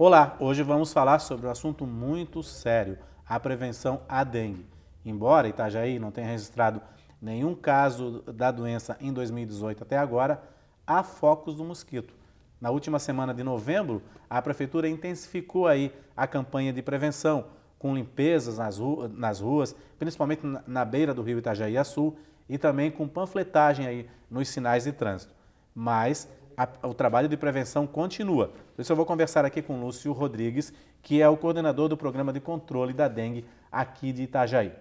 Olá, hoje vamos falar sobre um assunto muito sério, a prevenção à dengue. Embora Itajaí não tenha registrado nenhum caso da doença em 2018 até agora, há focos do mosquito. Na última semana de novembro, a prefeitura intensificou aí a campanha de prevenção, com limpezas nas, ruas, nas ruas principalmente na beira do rio Itajaí Sul, e também com panfletagem aí nos sinais de trânsito. Mas a, o trabalho de prevenção continua. Por isso eu vou conversar aqui com Lúcio Rodrigues, que é o coordenador do programa de controle da dengue aqui de Itajaí.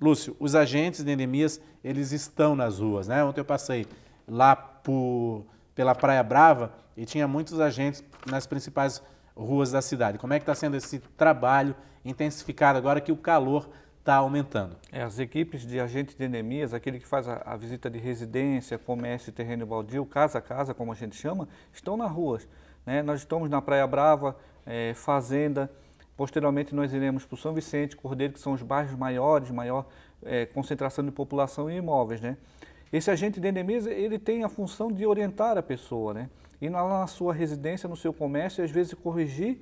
Lúcio, os agentes de endemias, eles estão nas ruas, né? Ontem eu passei lá por, pela Praia Brava e tinha muitos agentes nas principais ruas da cidade. Como é que está sendo esse trabalho intensificado agora que o calor está aumentando. É, as equipes de agente de endemias, aquele que faz a, a, visita de residência, comércio, terreno baldio, casa a casa, como a gente chama, estão nas ruas. Né? Nós estamos na Praia Brava, é, Fazenda, posteriormente nós iremos para o São Vicente, Cordeiro, que são os bairros maiores, maior é, concentração de população e imóveis. Né? Esse agente de endemias, ele tem a função de orientar a pessoa, né? e na, na sua residência, no seu comércio, às vezes corrigir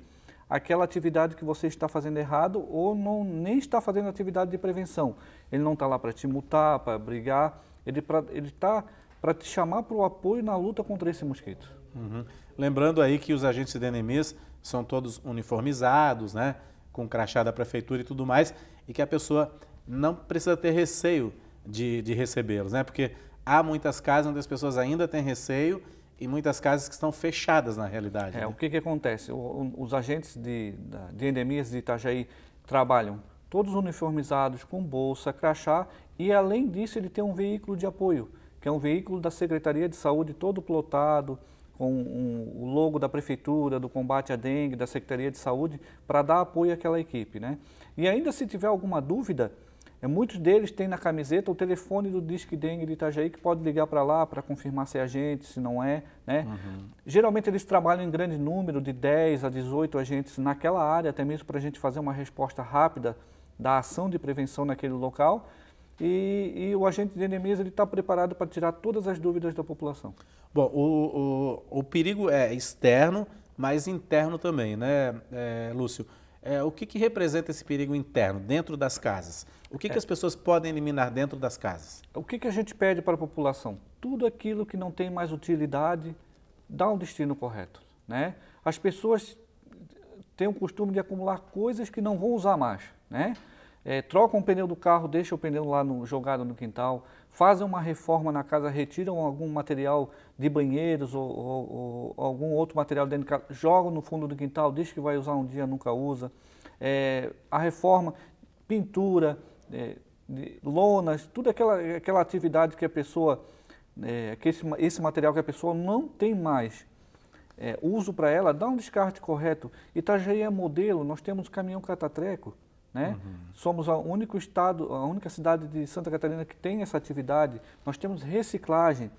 aquela atividade que você está fazendo errado ou não, nem está fazendo atividade de prevenção. Ele não está lá para te multar, para brigar, ele está para te chamar para o apoio na luta contra esse mosquito. Uhum. Lembrando aí que os agentes de DNMs são todos uniformizados, né? com crachá da prefeitura e tudo mais, e que a pessoa não precisa ter receio de, de recebê-los, né? porque há muitas casas onde as pessoas ainda têm receio e muitas casas que estão fechadas na realidade. É, né? O que, que acontece? O, o, os agentes de, de endemias de Itajaí trabalham todos uniformizados, com bolsa, crachá e, além disso, ele tem um veículo de apoio, que é um veículo da Secretaria de Saúde todo plotado, com um, o logo da Prefeitura, do combate à dengue, da Secretaria de Saúde, para dar apoio àquela equipe. Né? E ainda se tiver alguma dúvida, é, muitos deles têm na camiseta o telefone do Disque Dengue de Itajaí, que pode ligar para lá para confirmar se é agente, se não é. Né? Uhum. Geralmente eles trabalham em grande número, de 10 a 18 agentes naquela área, até mesmo para a gente fazer uma resposta rápida da ação de prevenção naquele local. E, e, o agente de ele está preparado para tirar todas as dúvidas da população. Bom, o, o, o perigo é externo, mas interno também, né, é, Lúcio? É, o que, que, representa esse perigo interno dentro das casas? O que, é. que as pessoas podem eliminar dentro das casas? O que, que a gente pede para a população? Tudo aquilo que não tem mais utilidade, dá um destino correto. Né? As pessoas têm o costume de acumular coisas que não vão usar mais. Né? É, trocam o pneu do carro, deixam o pneu lá no, jogado no quintal, fazem uma reforma na casa, retiram algum material de banheiros ou, ou, ou algum outro material dentro de casa, jogam no fundo do quintal, diz que vai usar um dia, nunca usa. É, a reforma, pintura, é, lonas, tudo aquela, aquela atividade que a pessoa, é, que esse, esse material que a pessoa não tem mais é, uso para ela, dá um descarte correto. Itajaí é modelo, nós temos caminhão catatreco, né? Uhum. Somos o único estado, a única cidade de Santa Catarina que tem essa atividade. Nós temos reciclagem,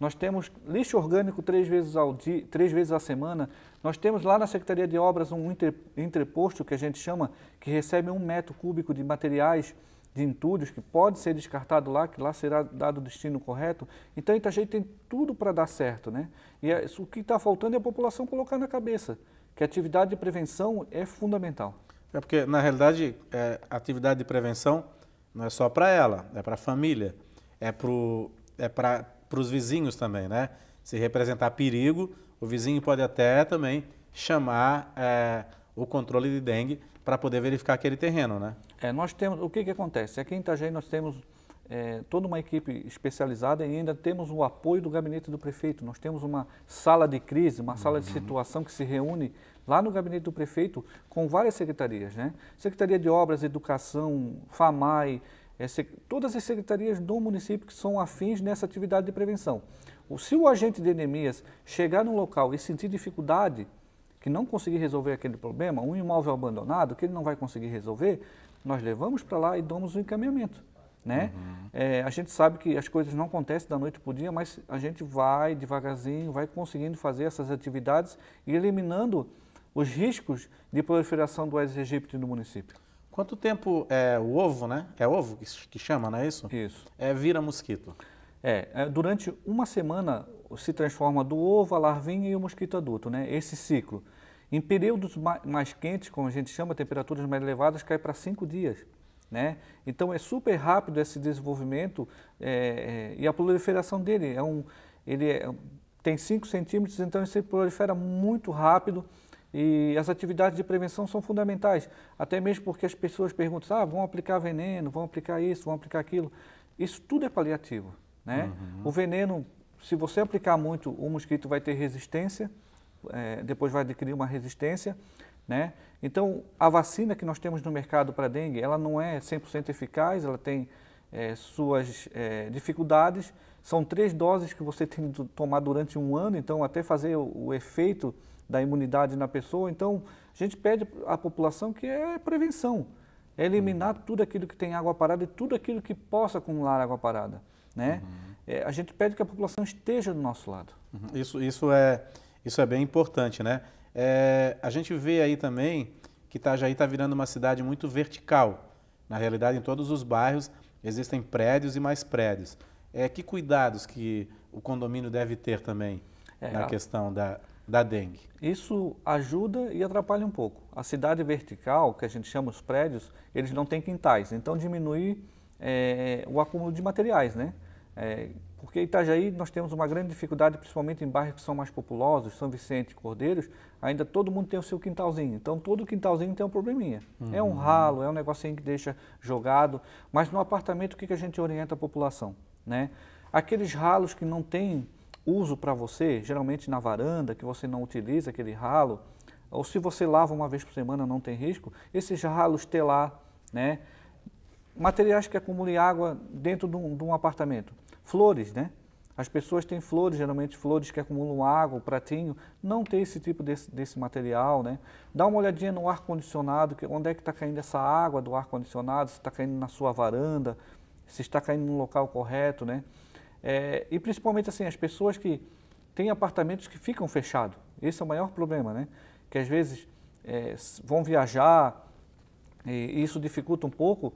nós temos lixo orgânico três vezes, ao dia, três vezes à semana. Nós temos lá na Secretaria de Obras um entreposto que a gente chama, que recebe um metro cúbico de materiais de entulhos que pode ser descartado lá, que lá será dado o destino correto. Então Itajaí tem tudo para dar certo, né? E é, o que está faltando é a população colocar na cabeça que a atividade de prevenção é fundamental. É porque, na realidade, é, atividade de prevenção não é só para ela, é para a família, é para é para os vizinhos também, né? Se representar perigo, o vizinho pode até também chamar é, o controle de dengue para poder verificar aquele terreno, né? É, nós temos, o que que acontece? Aqui em Itajaí nós temos é, toda uma equipe especializada e ainda temos o apoio do gabinete do prefeito. Nós temos uma sala de crise, uma sala uhum. de situação que se reúne lá no gabinete do prefeito com várias secretarias, né? Secretaria de Obras, Educação, FAMAI, é, todas as secretarias do município que são afins nessa atividade de prevenção. Se o agente de endemias chegar no local e sentir dificuldade, que não conseguir resolver aquele problema, um imóvel abandonado que ele não vai conseguir resolver, nós levamos para lá e damos o um encaminhamento né? Uhum. É, a gente sabe que as coisas não acontecem da noite para o dia, mas a gente vai devagarzinho, vai conseguindo fazer essas atividades e eliminando os riscos de proliferação do Aedes aegypti no município. Quanto tempo é o ovo, né? É ovo que chama, não é isso? Isso. É vira mosquito. É, é durante uma semana se transforma do ovo, a larvinha e o mosquito adulto, né? Esse ciclo. Em períodos mais quentes, como a gente chama, temperaturas mais elevadas, cai para cinco dias. Né? Então é super rápido esse desenvolvimento é, é, e a proliferação dele é um, ele é, tem 5 centímetros, então ele se prolifera muito rápido e as atividades de prevenção são fundamentais, até mesmo porque as pessoas perguntam, ah, vão aplicar veneno, vão aplicar isso, vão aplicar aquilo. Isso tudo é paliativo, né? Uhum. O veneno, se você aplicar muito, o mosquito vai ter resistência, é, depois vai adquirir uma resistência, né? Então, a vacina que nós temos no mercado para dengue, ela não é 100% eficaz, ela tem é, suas é, dificuldades. São três doses que você tem que tomar durante um ano, então até fazer o, o efeito da imunidade na pessoa. Então, a gente pede à população que é prevenção, é eliminar uhum. tudo aquilo que tem água parada e tudo aquilo que possa acumular água parada. Né? Uhum. É, a gente pede que a população esteja do nosso lado. Uhum. Isso, isso, é, isso é bem importante, né? É, a gente vê aí também que Itajaí está virando uma cidade muito vertical. Na realidade, em todos os bairros existem prédios e mais prédios. É, que cuidados que o condomínio deve ter também é, na a... questão da, da dengue? Isso ajuda e atrapalha um pouco. A cidade vertical, que a gente chama os prédios, eles não têm quintais, então diminui é, o acúmulo de materiais, né? É, porque Itajaí nós temos uma grande dificuldade, principalmente em bairros que são mais populosos, São Vicente, e Cordeiros, ainda todo mundo tem o seu quintalzinho. Então todo quintalzinho tem um probleminha. Uhum. É um uhum. ralo, é um negocinho que deixa jogado. Mas no apartamento, o que, que a gente orienta a população? Né? Aqueles ralos que não tem uso para você, geralmente na varanda, que você não utiliza aquele ralo, ou se você lava uma vez por semana não tem risco, esses ralos telar, né? materiais que acumulem água dentro de um, de um apartamento. Flores, né? As pessoas têm flores, geralmente flores que acumulam água, pratinho, não tem esse tipo desse, desse material, né? Dá uma olhadinha no ar-condicionado, onde é que está caindo essa água do ar-condicionado, se está caindo na sua varanda, se está caindo no local correto, né? É, e principalmente assim, as pessoas que têm apartamentos que ficam fechados, esse é o maior problema, né? Que às vezes é, vão viajar, e isso dificulta um pouco,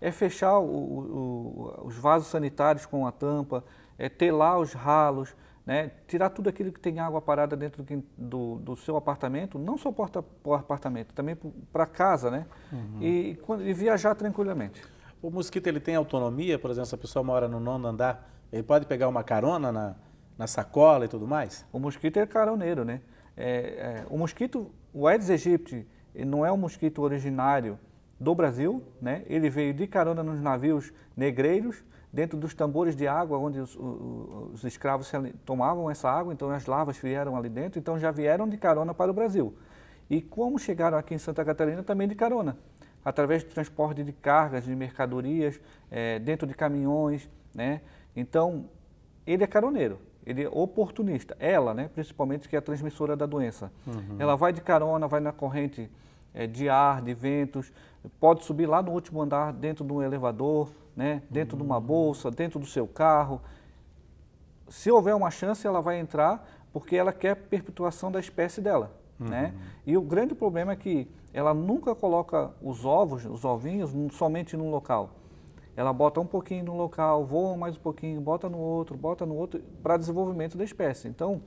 é fechar o, o, os vasos sanitários com a tampa, é, lá os ralos, né, tirar tudo aquilo que tem água parada dentro do, do, do seu apartamento, não só para o apartamento, também para casa, né? Uhum. E, e viajar tranquilamente. O mosquito ele tem autonomia, por exemplo, se a pessoa mora no nono andar, ele pode pegar uma carona na, na sacola e tudo mais? O mosquito é caroneiro, né? É, é, o mosquito, o Aedes aegypti, não é um mosquito originário do Brasil, né? Ele veio de carona nos navios negreiros, dentro dos tambores de água, onde os, os escravos tomavam essa água, então as lavas vieram ali dentro, então já vieram de carona para o Brasil. E como chegaram aqui em Santa Catarina, também de carona, através do transporte de cargas, de mercadorias, é, dentro de caminhões, né? Então, ele é caroneiro, ele é oportunista. Ela, né, principalmente, que é a transmissora da doença. Uhum. Ela vai de carona, vai na corrente é, de ar, de ventos, pode subir lá no último andar dentro de um elevador, né? dentro de uma hum. bolsa, dentro do seu carro. Se houver uma chance, ela vai entrar porque ela quer perpetuação da espécie dela. Né? Uhum. Né? E o grande problema é que ela nunca coloca os ovos, os ovinhos, somente num local. Ela bota um pouquinho no local, voa mais um pouquinho, bota no outro, bota no outro, para desenvolvimento da espécie. Então,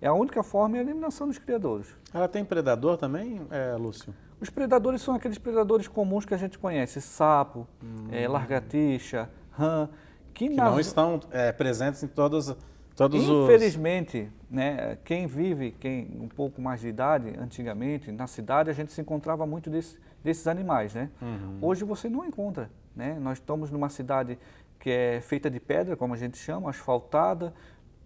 é a única forma é a eliminação dos criadores. Ela tem predador também, é, Lúcio? Os predadores são aqueles predadores comuns que a gente conhece, sapo, é, hum. é, largatixa, rã, que, que não estão é, presentes em todos, todos Infelizmente, os... né, quem vive, quem um pouco mais de idade, antigamente, na cidade a gente se encontrava muito desse, desses animais, né? Uhum. Hoje você não encontra, né? Nós estamos numa cidade que é feita de pedra, como a gente chama, asfaltada,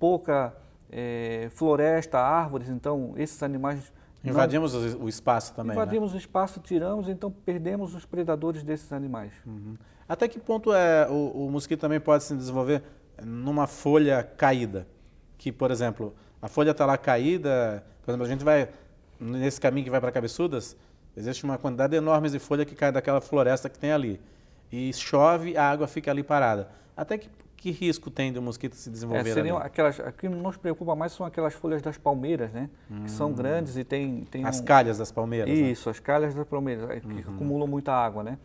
pouca é, floresta, árvores, então esses animais Invadimos o espaço também. Né? Invadimos né? o espaço, tiramos, então perdemos os predadores desses animais. Uhum. Até que ponto é, o, o, mosquito também pode se desenvolver numa folha caída? Que, por exemplo, a folha está lá caída, por exemplo, a gente vai, nesse caminho que vai para Cabeçudas, existe uma quantidade enorme de folha que cai daquela floresta que tem ali. E chove, a água fica ali parada. Até que que risco tem do mosquito se é, desenvolver? É, seriam ali? aquelas, o que nos preocupa mais são aquelas folhas das palmeiras, né? Hum. Que são hum. grandes e tem, tem as um... calhas das palmeiras. Né? Isso, né? as calhas das palmeiras que uhum. acumulam muita água, né?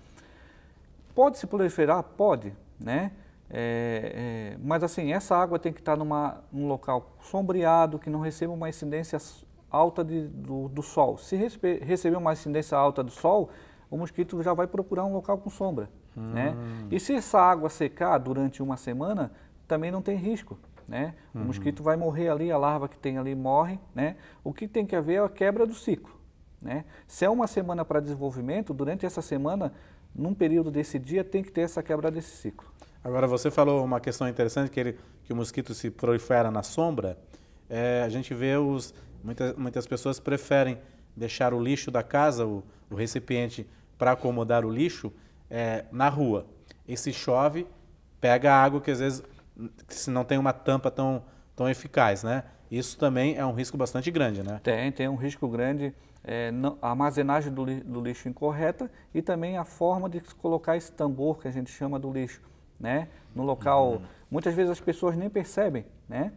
Pode se proliferar, pode, né? É, é, mas assim, essa água tem que estar numa, num local sombreado, que não receba uma incidência alta de, do, do, sol. Se receber uma incidência alta do sol, o mosquito já vai procurar um local com sombra. Hum. Né? E se essa água secar durante uma semana, também não tem risco. Né? O uhum. mosquito vai morrer ali, a larva que tem ali morre. Né? O que tem que haver é a quebra do ciclo. Né? Se é uma semana para desenvolvimento, durante essa semana, num período desse dia, tem que ter essa quebra desse ciclo. Agora, você falou uma questão interessante, que, ele, que o mosquito se prolifera na sombra. É, a gente vê os... Muitas, muitas pessoas preferem deixar o lixo da casa, o, o recipiente, para acomodar o lixo, é, na rua. E se chove, pega água que às vezes se não tem uma tampa tão, tão eficaz, né? Isso também é um risco bastante grande, né? Tem, tem um risco grande. É, não, a armazenagem do, li, do, lixo incorreta e também a forma de colocar esse tambor que a gente chama do lixo, né? No local, uhum. muitas vezes as pessoas nem percebem, né?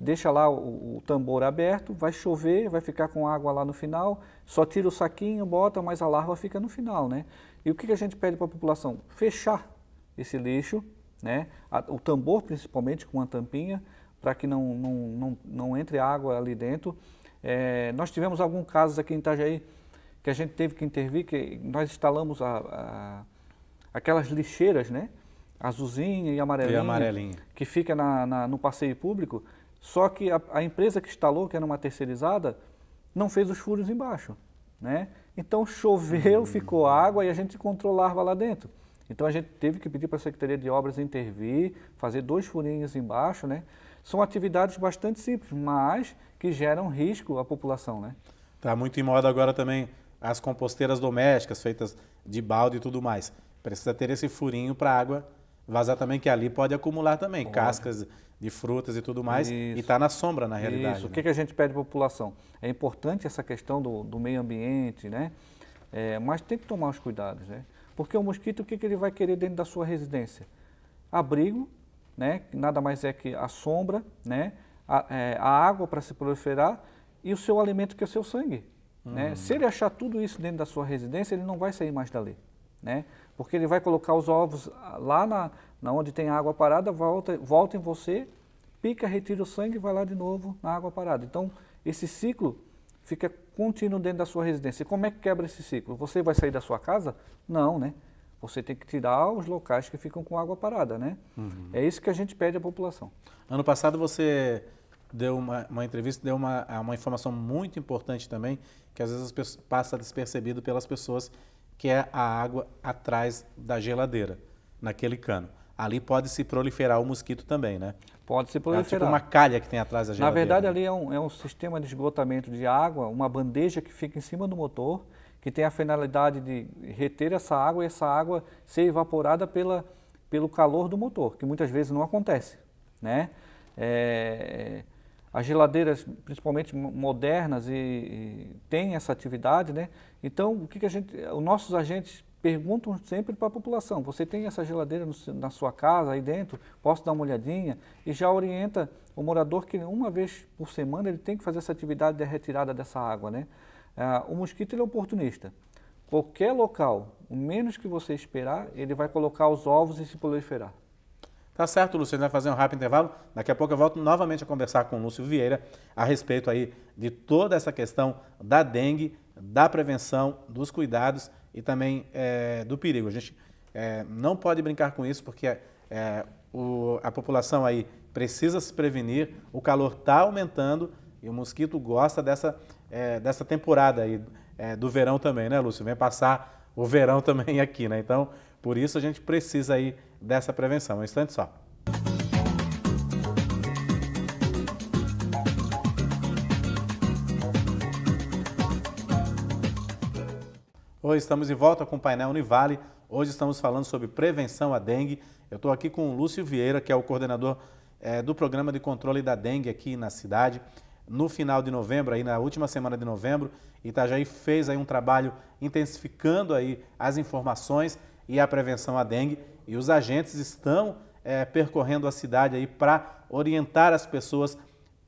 Deixa lá o, o, tambor aberto, vai chover, vai ficar com água lá no final, só tira o saquinho, bota, mas a larva fica no final, né? E o que, a gente pede para a população? Fechar esse lixo, né? o tambor principalmente com uma tampinha, para que não, não, não, não entre água ali dentro. É, nós tivemos alguns casos aqui em Itajaí que a gente teve que intervir, que nós instalamos a, a, aquelas lixeiras, né? Azulzinha e amarelinha, e amarelinha. que fica na, na, no passeio público, só que a, a, empresa que instalou, que era uma terceirizada, não fez os furos embaixo, né? Então choveu, hum. ficou água e a gente encontrou larva lá dentro. Então a gente teve que pedir para a Secretaria de Obras intervir, fazer dois furinhos embaixo, né? São atividades bastante simples, mas que geram risco à população, né? Tá muito em moda agora também as composteiras domésticas feitas de balde e tudo mais. Precisa ter esse furinho para água vazar também, que ali pode acumular também cascas de frutas e tudo mais, Isso. e está na sombra na realidade. Isso, o né? que, que a gente pede à população? É importante essa questão do, do meio ambiente, né? É, mas tem que tomar os cuidados, né? Porque o mosquito, o que, que ele vai querer dentro da sua residência? Abrigo, né? Nada mais é que a sombra, né? A, é, a água para se proliferar e o seu alimento que é o seu sangue. Hum. Né? Uhum. Se ele achar tudo isso dentro da sua residência, ele não vai sair mais dali, né? Porque ele vai colocar os ovos lá na, na onde tem água parada, volta, volta em você, pica, retira o sangue e vai lá de novo na água parada. Então, esse ciclo fica contínuo dentro da sua residência. E como é que quebra esse ciclo? Você vai sair da sua casa? Não, né? Você tem que tirar os locais que ficam com água parada, né? Uhum. É isso que a gente pede à população. Ano passado você deu uma, uma entrevista, deu uma, uma informação muito importante também, que às vezes passa despercebido pelas pessoas, que é a água atrás da geladeira, naquele cano ali pode se proliferar o mosquito também, né? Pode se proliferar. É tipo uma calha que tem atrás da geladeira. Na verdade, ali é um, é um sistema de esgotamento de água, uma bandeja que fica em cima do motor, que tem a finalidade de reter essa água e essa água ser evaporada pela, pelo calor do motor, que muitas vezes não acontece, né? É, as geladeiras, principalmente modernas, e, e têm essa atividade, né? Então, o que, que a gente, os nossos agentes perguntam sempre para a população: você tem essa geladeira no, na sua casa aí dentro? Posso dar uma olhadinha? E já orienta o morador que uma vez por semana ele tem que fazer essa atividade de retirada dessa água, né? Ah, o mosquito ele é oportunista. Qualquer local, o menos que você esperar, ele vai colocar os ovos e se proliferar. Tá certo, Lúcio? A gente vai fazer um rápido intervalo. Daqui a pouco eu volto novamente a conversar com o Lúcio Vieira a respeito aí de toda essa questão da dengue, da prevenção, dos cuidados e também é, do perigo. A gente é, não pode brincar com isso porque é, o, a população aí precisa se prevenir, o calor está aumentando e o mosquito gosta dessa, é, dessa temporada aí, é, do verão também, né, Lúcio? Vem passar o verão também aqui, né? Então, por isso a gente precisa aí dessa prevenção. Um instante só. oi estamos de volta com o painel Univale. Hoje estamos falando sobre prevenção à dengue. Eu estou aqui com o Lúcio Vieira, que é o coordenador é, do programa de controle da dengue aqui na cidade. No final de novembro, aí na última semana de novembro, Itajaí fez aí um trabalho intensificando aí as informações e a prevenção à dengue. E os agentes estão é, percorrendo a cidade aí para orientar as pessoas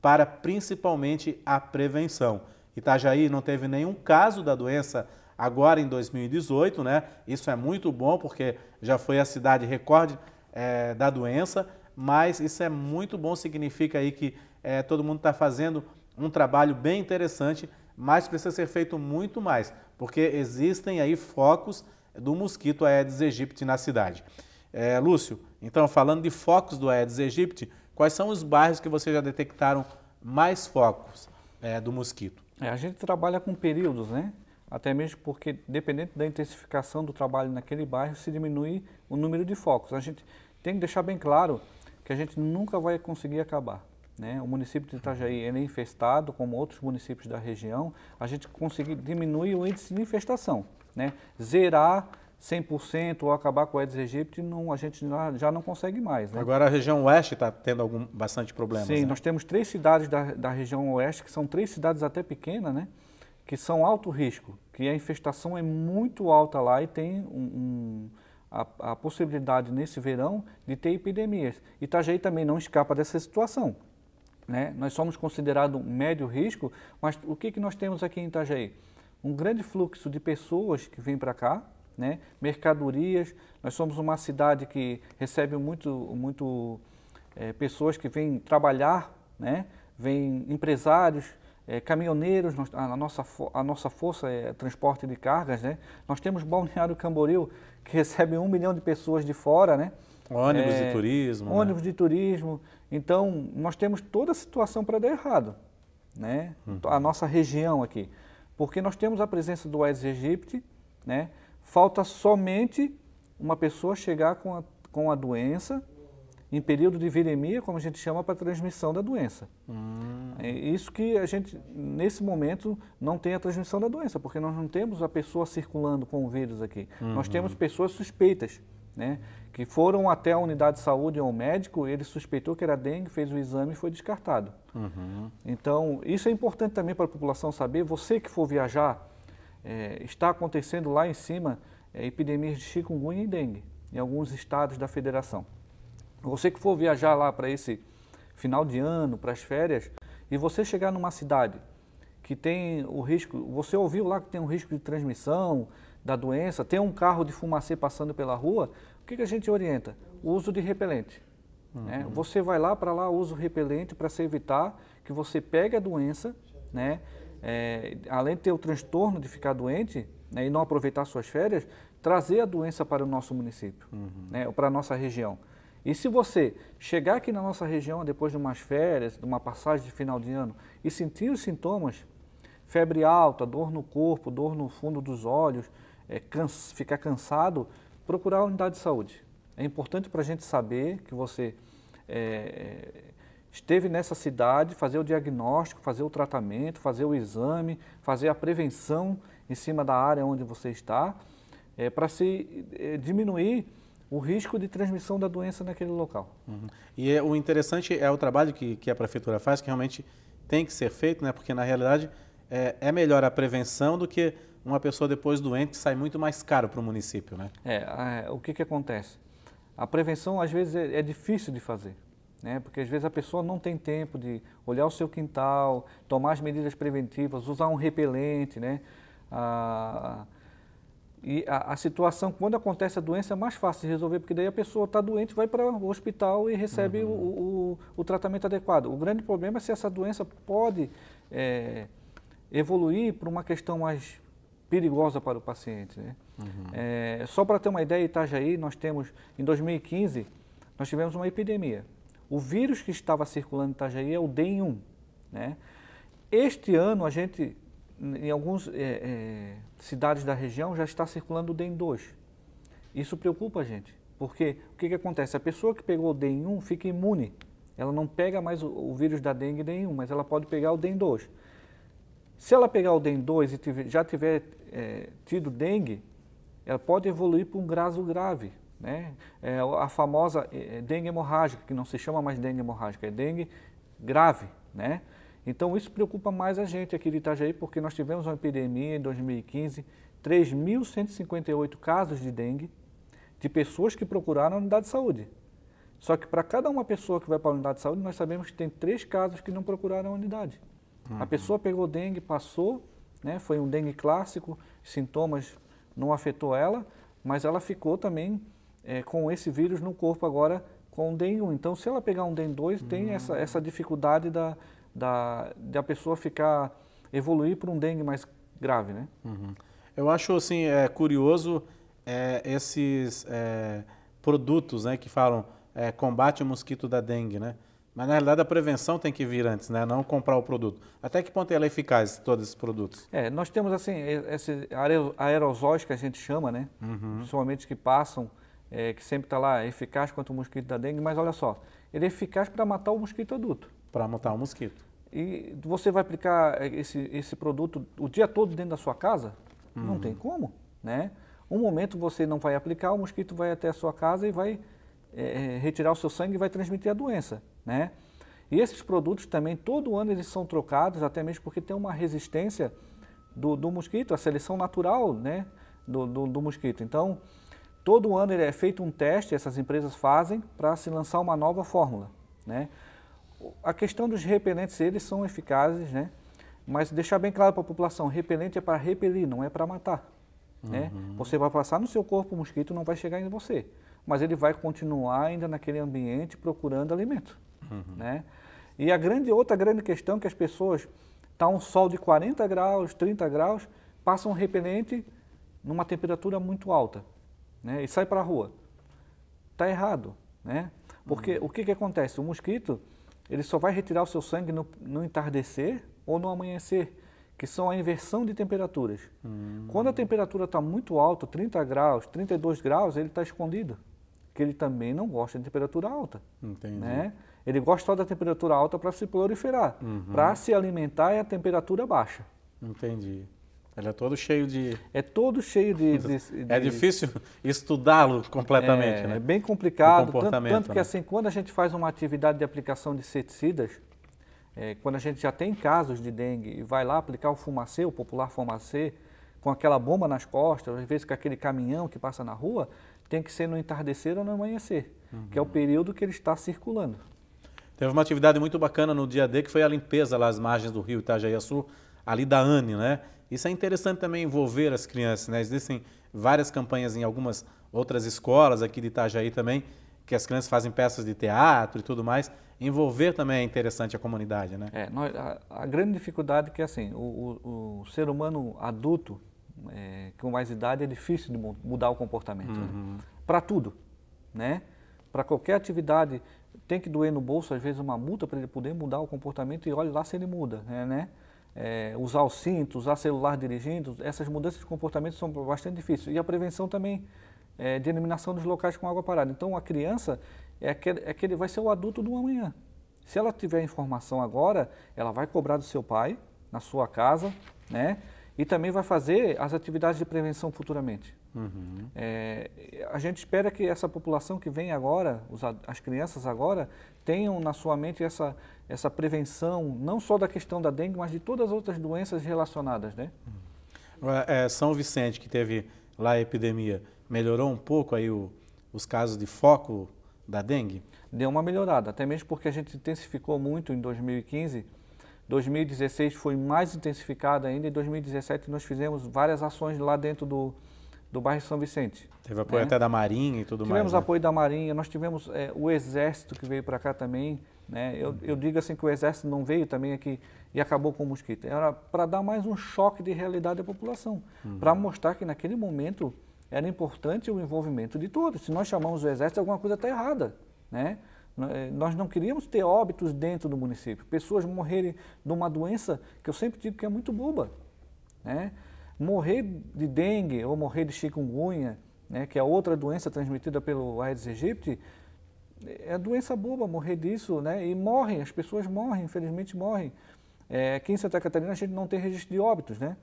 para principalmente a prevenção. Itajaí não teve nenhum caso da doença agora em 2018, né? Isso é muito bom porque já foi a cidade recorde é, da doença, mas isso é muito bom, significa aí que é, todo mundo está fazendo um trabalho bem interessante, mas precisa ser feito muito mais, porque existem aí focos do mosquito Aedes aegypti na cidade. É, Lúcio, então falando de focos do Aedes aegypti, quais são os bairros que vocês já detectaram mais focos é, do mosquito? É, a gente trabalha com períodos, né? Até mesmo porque, dependente da intensificação do trabalho naquele bairro, se diminui o número de focos. A gente tem que deixar bem claro que a gente nunca vai conseguir acabar. Né? O município de Itajaí é infestado, como outros municípios da região, a gente conseguir diminuir o índice de infestação. Né? Zerar 100% ou acabar com o Aedes aegypti, não, a gente já, não consegue mais. Né? Agora a região oeste está tendo algum, bastante problema. Sim, né? nós temos três cidades da, da região oeste, que são três cidades até pequenas, né? que são alto risco, que a infestação é muito alta lá e tem um, um a, a, possibilidade nesse verão de ter epidemias. Itajaí também não escapa dessa situação. Né? Nós somos considerados médio risco, mas o que, que nós temos aqui em Itajaí? Um grande fluxo de pessoas que vêm para cá, né? mercadorias. Nós somos uma cidade que recebe muito, muito é, pessoas que vêm trabalhar, né? vêm empresários, é, caminhoneiros, nós, a, a, nossa, a nossa força é transporte de cargas. Né? Nós temos Balneário Camboriú, que recebe um milhão de pessoas de fora, né? Ônibus é, de turismo. Né? Ônibus né? de turismo. Então, nós temos toda a situação para dar errado, né? Hum. A nossa região aqui. Porque nós temos a presença do Aedes aegypti, né? Falta somente uma pessoa chegar com a, com a doença em período de viremia, como a gente chama, para transmissão da doença. Hum. É isso que a gente, nesse momento, não tem a transmissão da doença, porque nós não temos a pessoa circulando com o vírus aqui. Uhum. Nós temos pessoas suspeitas né? Que foram até a unidade de saúde ou um médico, ele suspeitou que era dengue, fez o exame e foi descartado. Uhum. Então, isso é importante também para a população saber. Você que for viajar, é, está acontecendo lá em cima é, epidemias de chikungunya e dengue, em alguns estados da federação. Você que for viajar lá para esse final de ano, para as férias, e você chegar numa cidade que tem o risco, você ouviu lá que tem um risco de transmissão da doença, tem um carro de fumacê passando pela rua, o que, que a gente orienta? O uso de repelente. Né? Uhum. Né? Você vai lá para lá, usa o repelente para se evitar que você pegue a doença, né? É, além de ter o transtorno de ficar doente né, e não aproveitar suas férias, trazer a doença para o nosso município, uhum. né, para a nossa região. E se você chegar aqui na nossa região depois de umas férias, de uma passagem de final de ano e sentir os sintomas, febre alta, dor no corpo, dor no fundo dos olhos, é, cansa, ficar cansado, procurar a unidade de saúde. É importante para a gente saber que você é, esteve nessa cidade, fazer o diagnóstico, fazer o tratamento, fazer o exame, fazer a prevenção em cima da área onde você está, é, para se é, diminuir o risco de transmissão da doença naquele local. Uhum. E é, o interessante é o trabalho que, que a prefeitura faz, que realmente tem que ser feito, né? porque na realidade é, é melhor a prevenção do que uma pessoa depois doente que sai muito mais caro para o município, né? É, o que, que acontece? A prevenção às vezes é, é, difícil de fazer, né? Porque às vezes a pessoa não tem tempo de olhar o seu quintal, tomar as medidas preventivas, usar um repelente, né? Ah, e a, a, situação, quando acontece a doença, é mais fácil de resolver, porque daí a pessoa está doente, vai para o hospital e recebe uhum. o, o, o, tratamento adequado. O grande problema é se essa doença pode é, evoluir para uma questão mais perigosa para o paciente. Né? Uhum. É, só para ter uma ideia, Itajaí, nós temos, em 2015, nós tivemos uma epidemia. O vírus que estava circulando em Itajaí é o dem 1 Né? Este ano, a gente, em algumas é, é, cidades da região, já está circulando o dem 2 Isso preocupa a gente, porque o que, que acontece? A pessoa que pegou o dem 1 fica imune. Ela não pega mais o, o vírus da dengue dem 1 mas ela pode pegar o dem 2 se ela pegar o DEN2 e tiver, já tiver é, tido dengue, ela pode evoluir para um graso grave. Né? É, a famosa é, é, dengue hemorrágica, que não se chama mais dengue hemorrágica, é dengue grave. Né? Então isso preocupa mais a gente aqui de Itajaí, porque nós tivemos uma epidemia em 2015, 3.158 casos de dengue de pessoas que procuraram a unidade de saúde. Só que para cada uma pessoa que vai para a unidade de saúde, nós sabemos que tem três casos que não procuraram a unidade. Uhum. A pessoa pegou dengue, passou, né? Foi um dengue clássico, sintomas não afetou ela, mas ela ficou também é, com esse vírus no corpo agora com o 1 Então, se ela pegar um dengue 2 uhum. tem hum. essa, essa dificuldade da, da, da pessoa ficar, evoluir para um dengue mais grave, né? Uhum. Eu acho, assim, é, curioso é, esses é, produtos né, que falam é, combate o mosquito da dengue, né? Mas na realidade a prevenção tem que vir antes, né? não comprar o produto. Até que ponto ela é eficaz, todos esses produtos? É, nós temos assim, esses aerosóis que a gente chama, né? Uhum. Principalmente que passam, é, que sempre está lá é eficaz contra o mosquito da dengue, mas olha só, ele é eficaz para matar o mosquito adulto. Para matar o mosquito. E você vai aplicar é, esse, esse produto o dia todo dentro da sua casa? Uhum. Não tem como, né? Um momento você não vai aplicar, o mosquito vai até a sua casa e vai é, é retirar o seu sangue e vai transmitir a doença né? E esses produtos também, todo ano eles são trocados, até mesmo porque tem uma resistência do, do mosquito, a seleção natural, né? Do, do, do mosquito. Então, todo ano é feito um teste, essas empresas fazem, para se lançar uma nova fórmula, né? A questão dos repelentes, eles são eficazes, né? Mas deixar bem claro para a população, repelente é para repelir, não é para matar. Né? Uhum. Você vai passar no seu corpo, o mosquito não vai chegar em você, mas ele vai continuar ainda naquele ambiente procurando alimento. Uhum. Né? E a grande, outra grande questão é que as pessoas, tá um sol de 40 graus, 30 graus, passam um repelente numa temperatura muito alta né? e sai para a rua. Está errado, né? Porque uhum. o que, que acontece? O mosquito, ele só vai retirar o seu sangue no, no entardecer ou no amanhecer, que são a inversão de temperaturas. Uhum. Quando a temperatura está muito alta, 30 graus, 32 graus, ele está escondido que ele também não gosta de temperatura alta. Entendi. Né? Ele gosta só da temperatura alta para se proliferar. Uhum. Para se alimentar é a temperatura baixa. Entendi. Ele é todo cheio de. É todo cheio de. de, de é difícil estudá-lo completamente, é, né? É bem complicado. Tanto, tanto, que, né? assim, quando a gente faz uma atividade de aplicação de inseticidas, é, quando a gente já tem casos de dengue e vai lá aplicar o fumacê, o popular fumacê, com aquela bomba nas costas, às vezes com aquele caminhão que passa na rua, tem que ser no entardecer ou no amanhecer, uhum. que é o uhum. período que ele está circulando. Teve uma atividade muito bacana no dia D, que foi a limpeza lá às margens do rio Itajaí-Açu, ali da ANE, né? Isso é interessante também envolver as crianças, né? Existem várias campanhas em algumas outras escolas aqui de Itajaí também, que as crianças fazem peças de teatro e tudo mais. Envolver também é interessante a comunidade, né? É, nós, a, a, grande dificuldade é que, assim, o, o, o ser humano adulto, é, com mais idade é difícil de mudar o comportamento. Né? Uhum. Né? Para tudo, né? Para qualquer atividade tem que doer no bolso às vezes uma multa para ele poder mudar o comportamento e olha lá se ele muda, né, né? É, usar o cinto, usar celular dirigindo, essas mudanças de comportamento são bastante difíceis. E a prevenção também é de eliminação dos locais com água parada. Então a criança é que é ele vai ser o adulto do amanhã. Se ela tiver informação agora, ela vai cobrar do seu pai na sua casa, né? e também vai fazer as atividades de prevenção futuramente. Uhum. É, a gente espera que essa população que vem agora, as crianças agora, tenham na sua mente essa, essa prevenção, não só da questão da dengue, mas de todas as outras doenças relacionadas. Né? É, São Vicente, que teve lá a epidemia, melhorou um pouco aí o, os casos de foco da dengue? Deu uma melhorada, até mesmo porque a gente intensificou muito em 2015 2016 foi mais intensificada ainda. Em 2017 nós fizemos várias ações lá dentro do, do bairro São Vicente. Teve apoio né? até da Marinha e tudo tivemos mais. Tivemos né? apoio da Marinha, nós tivemos é, o Exército que veio para cá também. Né? Eu, uhum. eu, digo assim que o Exército não veio também aqui e acabou com o mosquito. Era para dar mais um choque de realidade à população, uhum. para mostrar que naquele momento era importante o envolvimento de todos. Se nós chamamos o Exército, alguma coisa está errada. Né? Né, eh, nós não queríamos ter óbitos dentro do município, pessoas morrerem de uma doença que eu sempre digo que é muito boba. Né? Morrer de dengue ou morrer de chikungunya, né, que é outra doença transmitida pelo Aedes aegypti, eh, é doença boba morrer disso, né? E morrem, as pessoas morrem, infelizmente morrem. É, aqui em Santa Catarina a gente não tem registro de óbitos, né?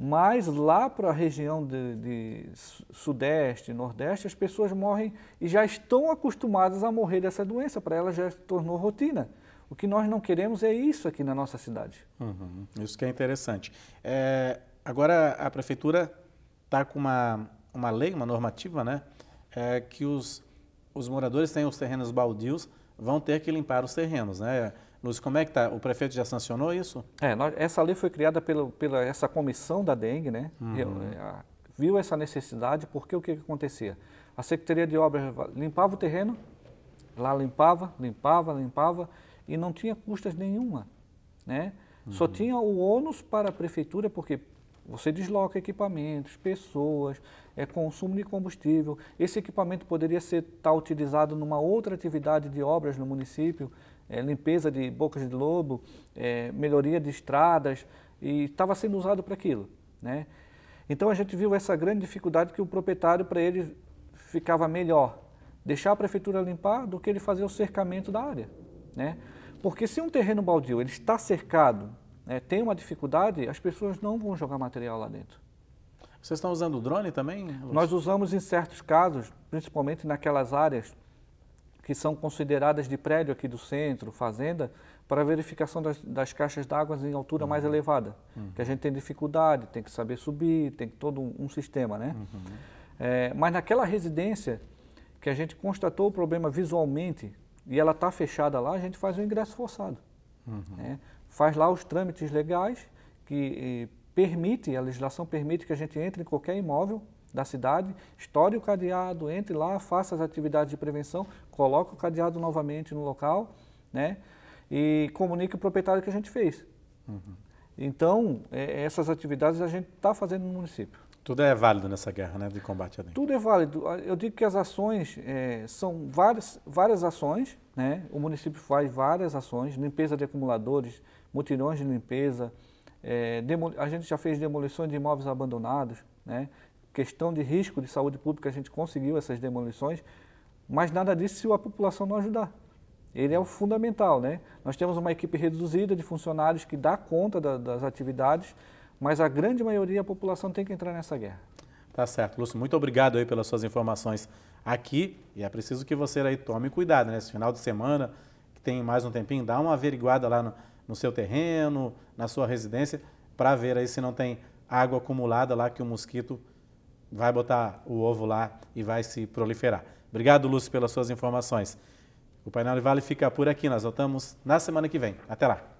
Mas lá para a região de, de, sudeste, nordeste, as pessoas morrem e já estão acostumadas a morrer dessa doença, para elas já se tornou rotina. O que nós não queremos é isso aqui na nossa cidade. Uhum, isso que é interessante. É, agora, a prefeitura está com uma, uma lei, uma normativa, né? É, que os, os moradores têm os terrenos baldios, vão ter que limpar os terrenos, né? Nos, como é que está? O prefeito já sancionou isso? É, nós, essa lei foi criada pelo, pela essa comissão da dengue, né? Uhum. É, viu essa necessidade, porque o que, que acontecia? A Secretaria de Obras limpava o terreno, lá limpava, limpava, limpava, e não tinha custas nenhuma, né? Só uhum. tinha o ônus para a prefeitura, porque você desloca equipamentos, pessoas, é consumo de combustível. Esse equipamento poderia ser tá, utilizado numa outra atividade de obras no município, é, limpeza de bocas de lobo, é, melhoria de estradas, e estava sendo usado para aquilo. Né? Então a gente viu essa grande dificuldade que o proprietário, para ele, ficava melhor deixar a prefeitura limpar do que ele fazer o cercamento da área. Né? Porque se um terreno baldio ele está cercado né, tem uma dificuldade, as pessoas não vão jogar material lá dentro. Vocês estão usando o drone também? Nós usamos em certos casos, principalmente naquelas áreas que são consideradas de prédio aqui do centro, fazenda, para verificação das, das caixas d'água em altura uhum. mais elevada, uhum. que a gente tem dificuldade, tem que saber subir, tem todo um, um sistema, né? Uhum. É, mas naquela residência que a gente constatou o problema visualmente e ela está fechada lá, a gente faz o ingresso forçado. Uhum. Né? faz lá os trâmites legais que eh, permite, a legislação permite que a gente entre em qualquer imóvel da cidade, estoure o cadeado, entre lá, faça as atividades de prevenção, coloque o cadeado novamente no local, né? E comunique o proprietário que a gente fez. Uhum. Então, é, essas atividades a gente está fazendo no município. Tudo é válido nessa guerra, né, de combate à dengue? Tudo é válido. Ah, eu digo que as ações é, são várias, várias ações, né? O município faz várias ações, limpeza de acumuladores, mutirões de limpeza, é, a gente já fez demolições de imóveis abandonados, né? questão de risco de saúde pública, a gente conseguiu essas demolições, mas nada disso se a população não ajudar. Ele é o fundamental, né? Nós temos uma equipe reduzida de funcionários que dá conta da, das atividades, mas a grande maioria da população tem que entrar nessa guerra. Tá certo. Lúcio, muito obrigado aí pelas suas informações aqui. E é preciso que você aí tome cuidado, né? final de semana, que tem mais um tempinho, dá uma averiguada lá no no seu terreno, na sua residência, para ver aí se não tem água acumulada lá que o mosquito vai botar o ovo lá e vai se proliferar. Obrigado, Lúcio, pelas suas informações. O Painel de Vale fica por aqui. Nós voltamos na semana que vem. Até lá.